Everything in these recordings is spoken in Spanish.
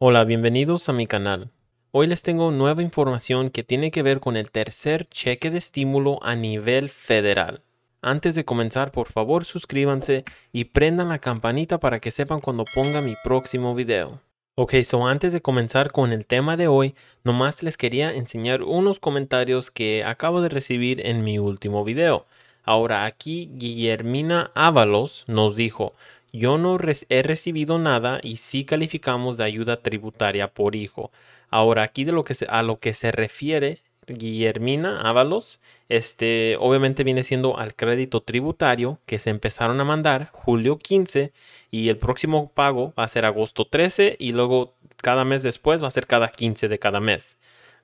Hola, bienvenidos a mi canal. Hoy les tengo nueva información que tiene que ver con el tercer cheque de estímulo a nivel federal. Antes de comenzar, por favor suscríbanse y prendan la campanita para que sepan cuando ponga mi próximo video. Ok, so antes de comenzar con el tema de hoy, nomás les quería enseñar unos comentarios que acabo de recibir en mi último video. Ahora aquí Guillermina Ábalos nos dijo, yo no he recibido nada y sí calificamos de ayuda tributaria por hijo. Ahora, aquí de lo que a lo que se refiere Guillermina Ábalos, este, obviamente viene siendo al crédito tributario que se empezaron a mandar julio 15 y el próximo pago va a ser agosto 13 y luego cada mes después va a ser cada 15 de cada mes.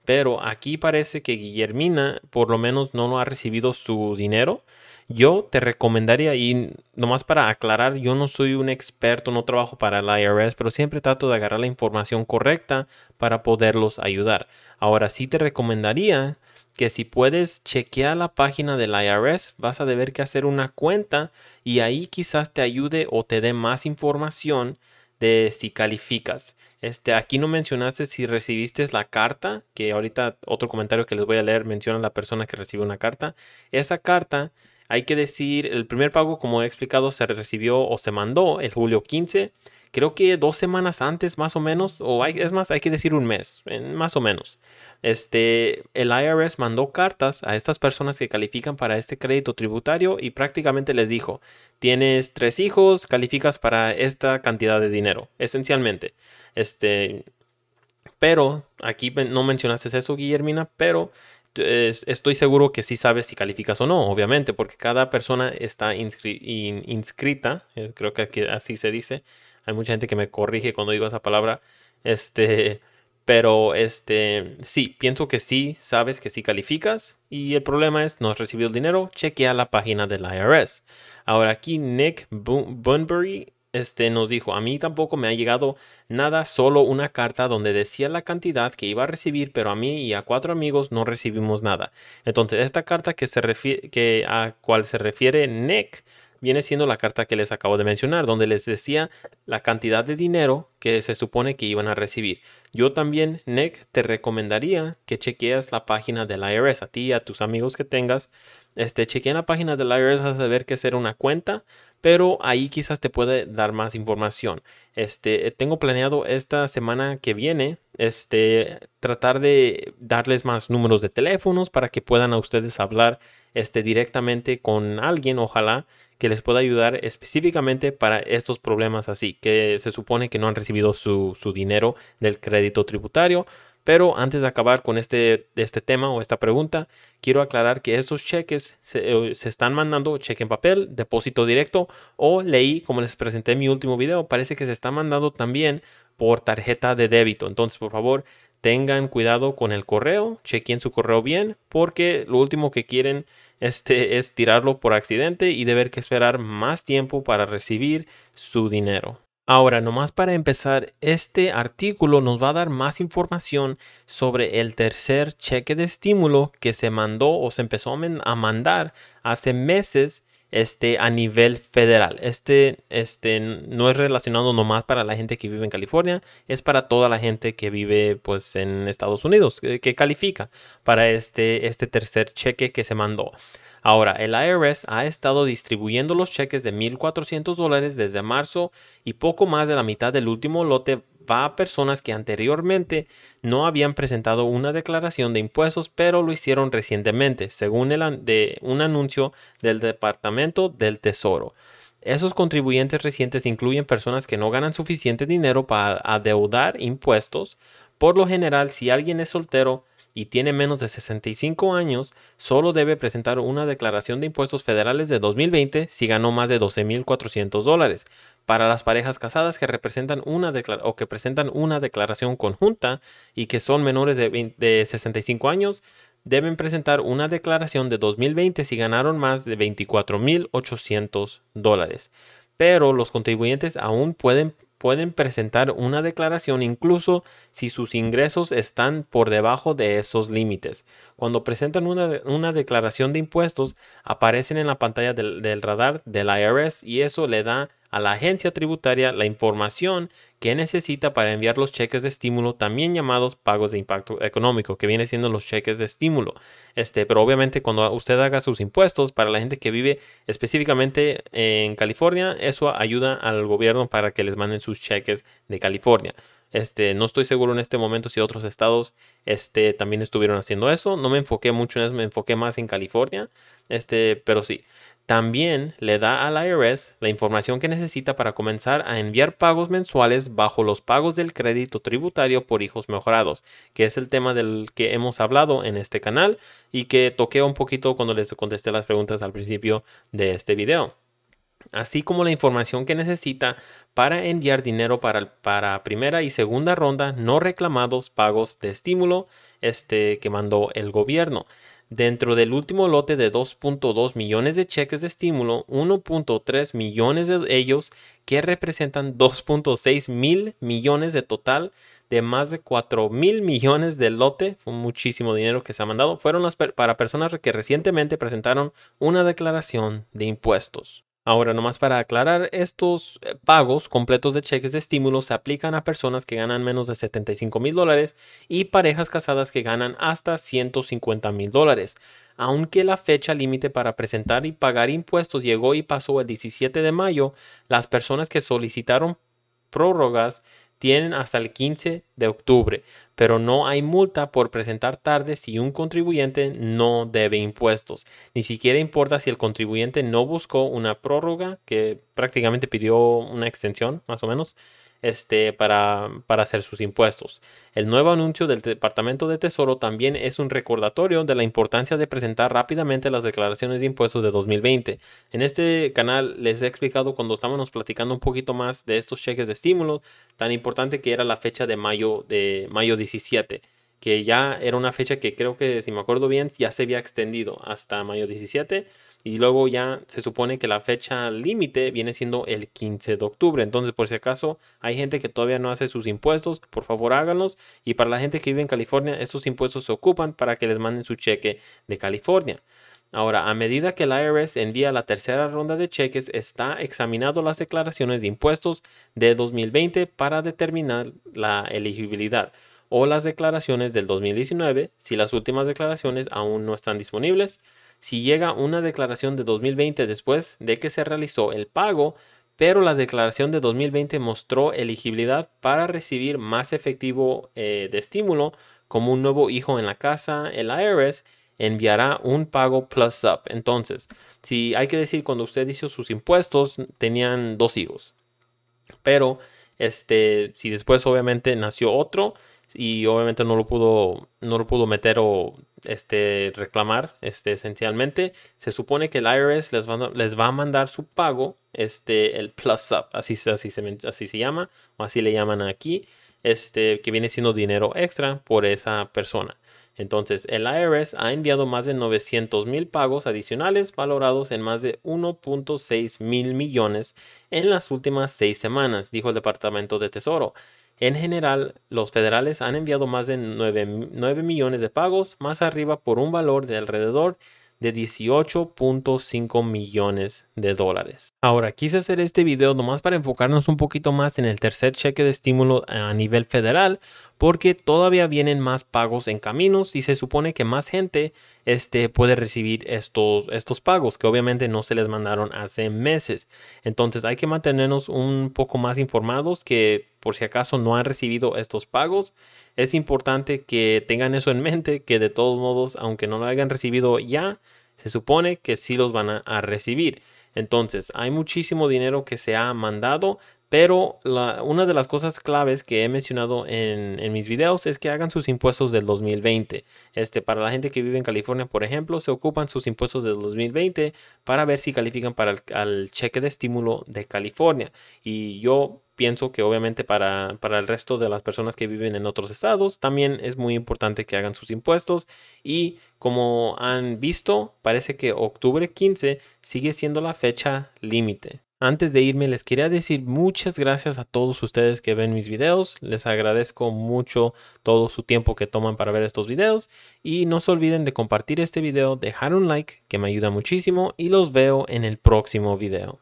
Pero aquí parece que Guillermina por lo menos no ha recibido su dinero yo te recomendaría, y nomás para aclarar, yo no soy un experto, no trabajo para el IRS, pero siempre trato de agarrar la información correcta para poderlos ayudar. Ahora sí te recomendaría que si puedes chequear la página del IRS, vas a deber que hacer una cuenta y ahí quizás te ayude o te dé más información de si calificas. Este, aquí no mencionaste si recibiste la carta, que ahorita otro comentario que les voy a leer menciona a la persona que recibe una carta. Esa carta hay que decir, el primer pago, como he explicado, se recibió o se mandó el julio 15. Creo que dos semanas antes, más o menos, o es más, hay que decir un mes, más o menos. Este, el IRS mandó cartas a estas personas que califican para este crédito tributario y prácticamente les dijo, tienes tres hijos, calificas para esta cantidad de dinero, esencialmente. Este, pero, aquí no mencionaste eso, Guillermina, pero estoy seguro que sí sabes si calificas o no, obviamente, porque cada persona está inscrita, creo que así se dice. Hay mucha gente que me corrige cuando digo esa palabra. Este, pero este, sí, pienso que sí sabes que sí calificas. Y el problema es, no has recibido el dinero, chequea la página del IRS. Ahora aquí Nick Bunbury este nos dijo, a mí tampoco me ha llegado nada, solo una carta donde decía la cantidad que iba a recibir, pero a mí y a cuatro amigos no recibimos nada. Entonces, esta carta que se refiere, que a cual se refiere Nick viene siendo la carta que les acabo de mencionar, donde les decía la cantidad de dinero que se supone que iban a recibir. Yo también, Nick, te recomendaría que chequeas la página del IRS, a ti y a tus amigos que tengas. Este, chequeen la página del IRS a saber qué hacer una cuenta, pero ahí quizás te puede dar más información. Este, tengo planeado esta semana que viene, este, tratar de darles más números de teléfonos para que puedan a ustedes hablar, este, directamente con alguien, ojalá, que les pueda ayudar específicamente para estos problemas así, que se supone que no han recibido su, dinero del crédito tributario. Pero antes de acabar con este, este tema o esta pregunta, quiero aclarar que estos cheques eh, se, están mandando cheque en papel, depósito directo o leí, como les presenté en mi último video, parece que se está mandando también por tarjeta de débito. Entonces, por favor, tengan cuidado con el correo, chequen su correo bien, porque lo último que quieren este, es tirarlo por accidente y deber que esperar más tiempo para recibir su dinero. Ahora, nomás para empezar, este artículo nos va a dar más información sobre el tercer cheque de estímulo que se mandó o se empezó a mandar hace meses este, a nivel federal. Este, este no es relacionado nomás para la gente que vive en California, es para toda la gente que vive pues, en Estados Unidos, que, califica para este, este tercer cheque que se mandó. Ahora, el IRS ha estado distribuyendo los cheques de 1.400 dólares desde marzo y poco más de la mitad del último lote va a personas que anteriormente no habían presentado una declaración de impuestos, pero lo hicieron recientemente, según el, de un anuncio del Departamento del Tesoro. Esos contribuyentes recientes incluyen personas que no ganan suficiente dinero para adeudar impuestos. Por lo general, si alguien es soltero, y tiene menos de 65 años, solo debe presentar una declaración de impuestos federales de 2020 si ganó más de 12.400 dólares para las parejas casadas que representan una o que presentan una declaración conjunta y que son menores de, 65 años, deben presentar una declaración de 2020 si ganaron más de 24.800 dólares. Pero los contribuyentes aún pueden, pueden presentar una declaración incluso si sus ingresos están por debajo de esos límites. Cuando presentan una, declaración de impuestos, aparecen en la pantalla del, del radar del IRS y eso le da a la agencia tributaria la información que necesita para enviar los cheques de estímulo, también llamados pagos de impacto económico, que viene siendo los cheques de estímulo. Este, pero obviamente cuando usted haga sus impuestos, para la gente que vive específicamente en California, eso ayuda al gobierno para que les manden sus cheques de California. Este, no estoy seguro en este momento si otros estados este, también estuvieron haciendo eso. No me enfoqué mucho en eso, me enfoqué más en California. Este, pero sí. También le da al IRS la información que necesita para comenzar a enviar pagos mensuales bajo los pagos del crédito tributario por hijos mejorados, que es el tema del que hemos hablado en este canal y que toqué un poquito cuando les contesté las preguntas al principio de este video así como la información que necesita para enviar dinero para, primera y segunda ronda no reclamados pagos de estímulo este, que mandó el gobierno. Dentro del último lote de 2.2 millones de cheques de estímulo, 1.3 millones de ellos, que representan 2.6 mil millones de total de más de 4 mil millones del lote, fue muchísimo dinero que se ha mandado, fueron para personas que recientemente presentaron una declaración de impuestos. Ahora, nomás para aclarar, estos eh, pagos completos de cheques de estímulo se aplican a personas que ganan menos de 75 mil dólares y parejas casadas que ganan hasta 150 mil dólares. Aunque la fecha límite para presentar y pagar impuestos llegó y pasó el 17 de mayo, las personas que solicitaron prórrogas tienen hasta el 15 de octubre, pero no hay multa por presentar tarde si un contribuyente no debe impuestos. Ni siquiera importa si el contribuyente no buscó una prórroga, que prácticamente pidió una extensión, más o menos este, para, hacer sus impuestos. El nuevo anuncio del Departamento de Tesoro también es un recordatorio de la importancia de presentar rápidamente las declaraciones de impuestos de 2020. En este canal les he explicado cuando estábamos platicando un poquito más de estos cheques de estímulo, tan importante que era la fecha de mayo, de mayo 17 que ya era una fecha que creo que, si me acuerdo bien, ya se había extendido hasta mayo 17 y luego ya se supone que la fecha límite viene siendo el 15 de octubre. Entonces, por si acaso hay gente que todavía no hace sus impuestos, por favor háganlos. Y para la gente que vive en California, estos impuestos se ocupan para que les manden su cheque de California. Ahora, a medida que el IRS envía la tercera ronda de cheques, está examinando las declaraciones de impuestos de 2020 para determinar la elegibilidad o las declaraciones del 2019 si las últimas declaraciones aún no están disponibles si llega una declaración de 2020 después de que se realizó el pago, pero la declaración de 2020 mostró elegibilidad para recibir más efectivo eh, de estímulo, como un nuevo hijo en la casa, el IRS enviará un pago plus up. Entonces, si hay que decir cuando usted hizo sus impuestos, tenían dos hijos. Pero este, si después obviamente nació otro y obviamente no lo pudo, no lo pudo meter o este, reclamar este, esencialmente. Se supone que el IRS les va, les va a mandar su pago, este, el plus up, así, así, se, así se llama, o así le llaman aquí, este, que viene siendo dinero extra por esa persona. Entonces, el IRS ha enviado más de 900 mil pagos adicionales valorados en más de 1.6 mil millones en las últimas seis semanas, dijo el Departamento de Tesoro. En general, los federales han enviado más de 9, millones de pagos más arriba por un valor de alrededor de 18.5 millones de dólares. Ahora, quise hacer este video nomás para enfocarnos un poquito más en el tercer cheque de estímulo a nivel federal, porque todavía vienen más pagos en caminos y se supone que más gente este, puede recibir estos, estos pagos que obviamente no se les mandaron hace meses. Entonces hay que mantenernos un poco más informados que por si acaso no han recibido estos pagos es importante que tengan eso en mente, que de todos modos, aunque no lo hayan recibido ya, se supone que sí los van a, recibir. Entonces, hay muchísimo dinero que se ha mandado pero una de las cosas claves que he mencionado en, mis videos es que hagan sus impuestos del 2020. Este, para la gente que vive en California, por ejemplo, se ocupan sus impuestos del 2020 para ver si califican para el cheque de estímulo de California. Y yo pienso que obviamente para, el resto de las personas que viven en otros estados también es muy importante que hagan sus impuestos y como han visto parece que octubre 15 sigue siendo la fecha límite antes de irme les quería decir muchas gracias a todos ustedes que ven mis videos. Les agradezco mucho todo su tiempo que toman para ver estos videos. Y no se olviden de compartir este video, dejar un like que me ayuda muchísimo y los veo en el próximo video.